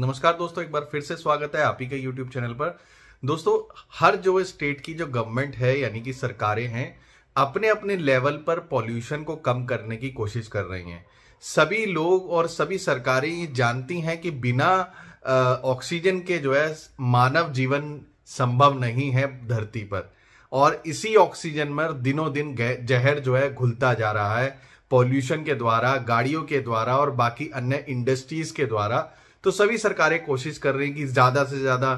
नमस्कार दोस्तों एक बार फिर से स्वागत है आप ही के यूट्यूब चैनल पर दोस्तों हर जो स्टेट की जो गवर्नमेंट है यानी कि सरकारें हैं अपने अपने लेवल पर पॉल्यूशन को कम करने की कोशिश कर रही हैं सभी लोग और सभी सरकारें ये जानती हैं कि बिना ऑक्सीजन के जो है मानव जीवन संभव नहीं है धरती पर और इसी ऑक्सीजन में दिनों दिन जहर जो है घुलता जा रहा है पॉल्यूशन के द्वारा गाड़ियों के द्वारा और बाकी अन्य इंडस्ट्रीज के द्वारा तो सभी सरकारें कोशिश कर रही कि ज़्यादा से ज़्यादा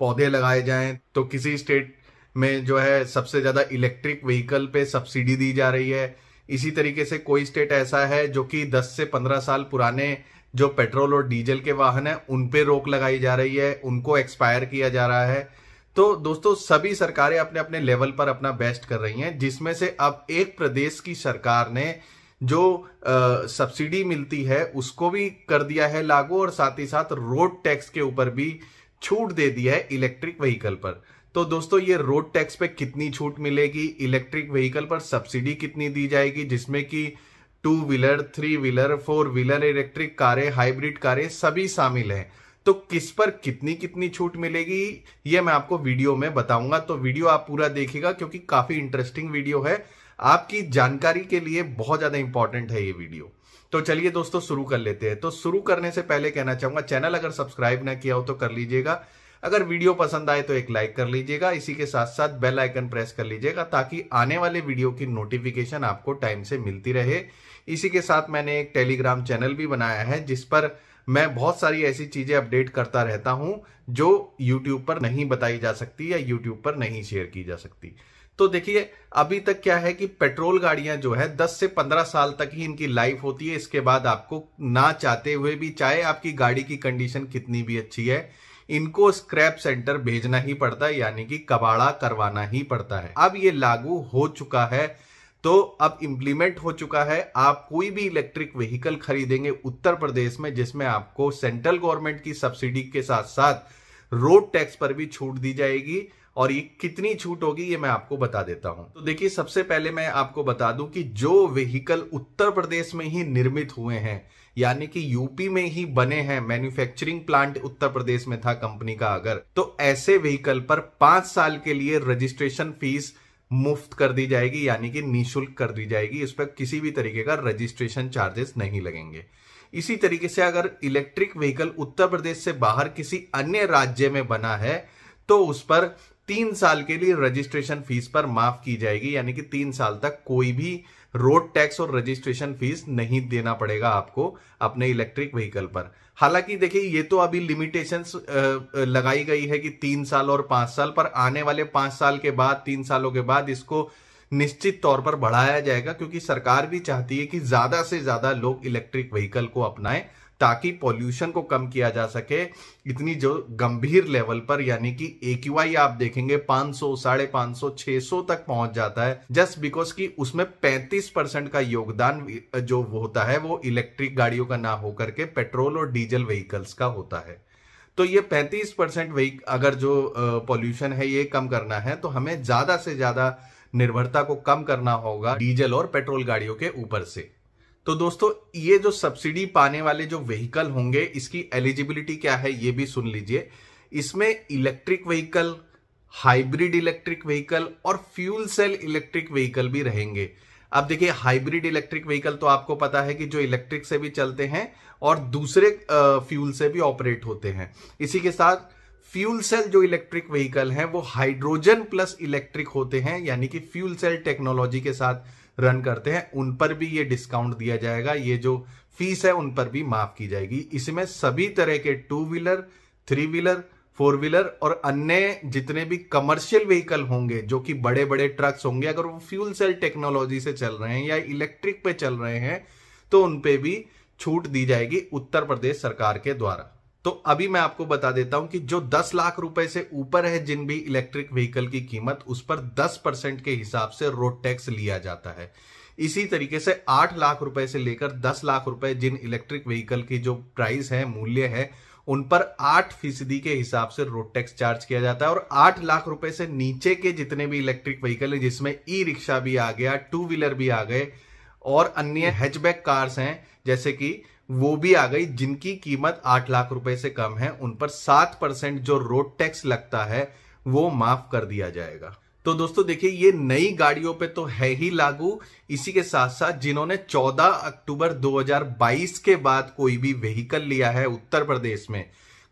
पौधे लगाए जाएं तो किसी स्टेट में जो है सबसे ज़्यादा इलेक्ट्रिक व्हीकल पे सब्सिडी दी जा रही है इसी तरीके से कोई स्टेट ऐसा है जो कि 10 से 15 साल पुराने जो पेट्रोल और डीजल के वाहन है उन पे रोक लगाई जा रही है उनको एक्सपायर किया जा रहा है तो दोस्तों सभी सरकारें अपने अपने लेवल पर अपना बेस्ट कर रही हैं जिसमें से अब एक प्रदेश की सरकार ने जो सब्सिडी मिलती है उसको भी कर दिया है लागू और साथ ही साथ रोड टैक्स के ऊपर भी छूट दे दी है इलेक्ट्रिक व्हीकल पर तो दोस्तों ये रोड टैक्स पे कितनी छूट मिलेगी इलेक्ट्रिक व्हीकल पर सब्सिडी कितनी दी जाएगी जिसमें कि two wheeler three wheeler four wheeler electric कारें हाइब्रिड कारें सभी शामिल हैं तो किस पर कितनी कितनी छूट मिलेगी ये मैं आपको वीडियो में बताऊंगा तो वीडियो आप पूरा देखेगा क्योंकि काफी इंटरेस्टिंग वीडियो है आपकी जानकारी के लिए बहुत ज़्यादा इंपॉर्टेंट है ये वीडियो तो चलिए दोस्तों शुरू कर लेते हैं तो शुरू करने से पहले कहना चाहूंगा चैनल अगर सब्सक्राइब ना किया हो तो कर लीजिएगा अगर वीडियो पसंद आए तो एक लाइक कर लीजिएगा इसी के साथ साथ बेल आइकन प्रेस कर लीजिएगा ताकि आने वाले वीडियो की नोटिफिकेशन आपको टाइम से मिलती रहे इसी के साथ मैंने एक टेलीग्राम चैनल भी बनाया है जिस पर मैं बहुत सारी ऐसी चीज़ें अपडेट करता रहता हूं जो यूट्यूब पर नहीं बताई जा सकती या यूट्यूब पर नहीं शेयर की जा सकती तो देखिए अभी तक क्या है कि पेट्रोल गाड़ियां जो है 10 से 15 साल तक ही इनकी लाइफ होती है इसके बाद आपको ना चाहते हुए भी चाहे आपकी गाड़ी की कंडीशन कितनी भी अच्छी है इनको स्क्रैप सेंटर भेजना ही पड़ता है यानी कि कबाड़ा करवाना ही पड़ता है अब ये लागू हो चुका है तो अब इम्प्लीमेंट हो चुका है आप कोई भी इलेक्ट्रिक व्हीकल खरीदेंगे उत्तर प्रदेश में जिसमें आपको सेंट्रल गवर्नमेंट की सब्सिडी के साथ साथ रोड टैक्स पर भी छूट दी जाएगी और ये कितनी छूट होगी ये मैं आपको बता देता हूं तो देखिए सबसे पहले मैं आपको बता दूं कि जो व्हीकल उत्तर प्रदेश में ही निर्मित हुए हैं यानी कि यूपी में ही बने हैं मैन्युफैक्चरिंग प्लांट उत्तर प्रदेश में था कंपनी का अगर तो ऐसे व्हीकल पर पांच साल के लिए रजिस्ट्रेशन फीस मुफ्त कर दी जाएगी यानी कि निशुल्क कर दी जाएगी इस पर किसी भी तरीके का रजिस्ट्रेशन चार्जेस नहीं लगेंगे इसी तरीके से अगर इलेक्ट्रिक व्हीकल उत्तर प्रदेश से बाहर किसी अन्य राज्य में बना है तो उस पर तीन साल के लिए रजिस्ट्रेशन फीस पर माफ की जाएगी यानी कि तीन साल तक कोई भी रोड टैक्स और रजिस्ट्रेशन फीस नहीं देना पड़ेगा आपको अपने इलेक्ट्रिक व्हीकल पर हालांकि देखिए ये तो अभी लिमिटेशंस लगाई गई है कि तीन साल और पांच साल पर आने वाले पांच साल के बाद तीन सालों के बाद इसको निश्चित तौर पर बढ़ाया जाएगा क्योंकि सरकार भी चाहती है कि ज्यादा से ज्यादा लोग इलेक्ट्रिक व्हीकल को अपनाएं ताकि पॉल्यूशन को कम किया जा सके इतनी जो गंभीर लेवल पर यानी कि ए आप देखेंगे 500 साढ़े पांच सौ सौ तक पहुंच जाता है जस्ट बिकॉज कि उसमें 35 परसेंट का योगदान जो होता है वो इलेक्ट्रिक गाड़ियों का ना होकर के पेट्रोल और डीजल व्हीकल्स का होता है तो ये 35 परसेंट वही अगर जो पॉल्यूशन है ये कम करना है तो हमें ज्यादा से ज्यादा निर्भरता को कम करना होगा डीजल और पेट्रोल गाड़ियों के ऊपर से तो दोस्तों ये जो सब्सिडी पाने वाले जो व्हीकल होंगे इसकी एलिजिबिलिटी क्या है ये भी सुन लीजिए इसमें electric vehicle hybrid electric vehicle और फ्यूल सेल इलेक्ट्रिक व्हीकल भी रहेंगे अब देखिए हाइब्रिड इलेक्ट्रिक व्हीकल तो आपको पता है कि जो इलेक्ट्रिक से भी चलते हैं और दूसरे फ्यूल से भी ऑपरेट होते हैं इसी के साथ फ्यूल सेल जो इलेक्ट्रिक व्हीकल हैं वो हाइड्रोजन प्लस इलेक्ट्रिक होते हैं यानी कि फ्यूल सेल टेक्नोलॉजी के साथ रन करते हैं उन पर भी ये डिस्काउंट दिया जाएगा ये जो फीस है उन पर भी माफ की जाएगी इसमें सभी तरह के two wheeler three wheeler four wheeler और अन्य जितने भी कमर्शियल व्हीकल होंगे जो कि बड़े बड़े ट्रक्स होंगे अगर वो फ्यूल सेल टेक्नोलॉजी से चल रहे हैं या इलेक्ट्रिक पे चल रहे हैं तो उनपे भी छूट दी जाएगी उत्तर प्रदेश सरकार के द्वारा तो अभी मैं आपको बता देता हूं कि जो 10 लाख रुपए से ऊपर है जिन भी इलेक्ट्रिक व्हीकल की कीमत उस पर 10 परसेंट के हिसाब से रोड टैक्स लिया जाता है इसी तरीके से 8 लाख रुपए से लेकर 10 लाख रुपए जिन इलेक्ट्रिक व्हीकल की जो प्राइस है मूल्य है उन पर 8 फीसदी के हिसाब से रोड टैक्स चार्ज किया जाता है और 8 लाख रुपए से नीचे के जितने भी इलेक्ट्रिक व्हीकल है जिसमें ई रिक्शा भी आ गया टू व्हीलर भी आ गए और अन्य हम्म। हैचबैक कार्स हैं जैसे कि वो भी आ गई जिनकी कीमत आठ लाख रुपए से कम है उन पर सात परसेंट जो रोड टैक्स लगता है वो माफ कर दिया जाएगा तो दोस्तों देखिए ये नई गाड़ियों पे तो है ही लागू इसी के साथ साथ जिन्होंने 14 अक्टूबर 2022 के बाद कोई भी व्हीकल लिया है उत्तर प्रदेश में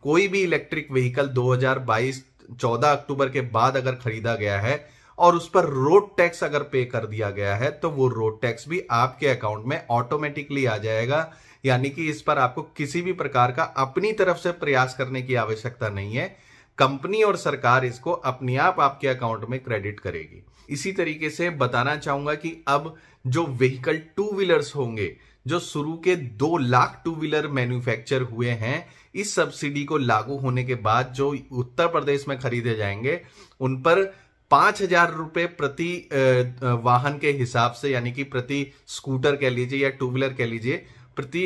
कोई भी इलेक्ट्रिक व्हीकल 2022 14 अक्टूबर के बाद अगर खरीदा गया है और उस पर रोड टैक्स अगर पे कर दिया गया है तो वो रोड टैक्स भी आपके अकाउंट में ऑटोमेटिकली आ जाएगा यानी कि इस पर आपको किसी भी प्रकार का अपनी तरफ से प्रयास करने की आवश्यकता नहीं है कंपनी और सरकार इसको अपने आप आपके अकाउंट में क्रेडिट करेगी इसी तरीके से बताना चाहूंगा कि अब जो व्हीकल टू व्हीलर्स होंगे जो शुरू के दो लाख टू व्हीलर मैन्युफैक्चर हुए हैं इस सब्सिडी को लागू होने के बाद जो उत्तर प्रदेश में खरीदे जाएंगे उन पर पांच हजार रुपए प्रति वाहन के हिसाब से यानी कि प्रति स्कूटर कह लीजिए या टू व्हीलर कह लीजिए प्रति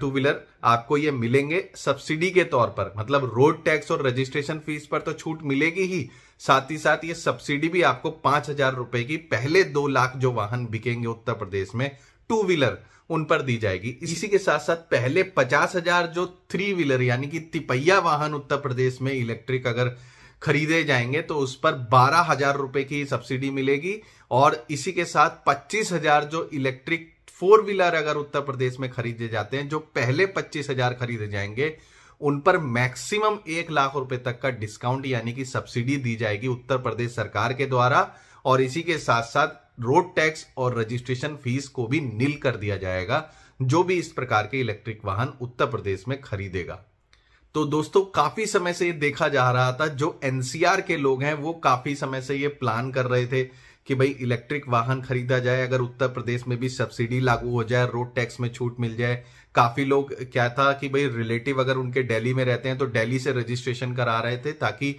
टू व्हीलर आपको ये मिलेंगे सब्सिडी के तौर पर मतलब रोड टैक्स और रजिस्ट्रेशन फीस पर तो छूट मिलेगी ही साथ ही साथ ये सब्सिडी भी आपको पांच हजार रुपए की पहले दो लाख जो वाहन बिकेंगे उत्तर प्रदेश में टू व्हीलर उन पर दी जाएगी इसी के साथ साथ पहले पचास हजार जो थ्री व्हीलर यानी कि तिपैया वाहन उत्तर प्रदेश में इलेक्ट्रिक अगर खरीदे जाएंगे तो उस पर बारह हजार रुपए की सब्सिडी मिलेगी और इसी के साथ पच्चीस हजार जो इलेक्ट्रिक फोर व्हीलर अगर उत्तर प्रदेश में खरीदे जाते हैं जो पहले पच्चीस हजार खरीदे जाएंगे उन पर मैक्सिमम एक लाख रुपए तक का डिस्काउंट यानी कि सब्सिडी दी जाएगी उत्तर प्रदेश सरकार के द्वारा और इसी के साथ साथ रोड टैक्स और रजिस्ट्रेशन फीस को भी नील कर दिया जाएगा जो भी इस प्रकार के इलेक्ट्रिक वाहन उत्तर प्रदेश में खरीदेगा तो दोस्तों काफी समय से ये देखा जा रहा था जो एनसीआर के लोग हैं वो काफी समय से ये प्लान कर रहे थे कि भाई इलेक्ट्रिक वाहन खरीदा जाए अगर उत्तर प्रदेश में भी सब्सिडी लागू हो जाए रोड टैक्स में छूट मिल जाए काफी लोग क्या था कि भाई रिलेटिव अगर उनके दिल्ली में रहते हैं तो दिल्ली से रजिस्ट्रेशन करा रहे थे ताकि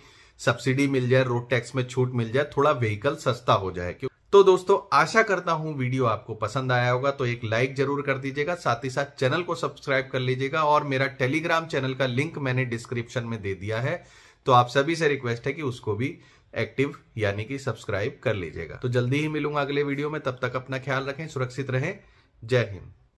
सब्सिडी मिल जाए रोड टैक्स में छूट मिल जाए थोड़ा व्हीकल सस्ता हो जाए क्यों तो दोस्तों आशा करता हूं वीडियो आपको पसंद आया होगा तो एक लाइक जरूर कर दीजिएगा साथ ही साथ चैनल को सब्सक्राइब कर लीजिएगा और मेरा टेलीग्राम चैनल का लिंक मैंने डिस्क्रिप्शन में दे दिया है तो आप सभी से रिक्वेस्ट है कि उसको भी एक्टिव यानी कि सब्सक्राइब कर लीजिएगा तो जल्दी ही मिलूंगा अगले वीडियो में तब तक अपना ख्याल रखें सुरक्षित रहें जय हिंद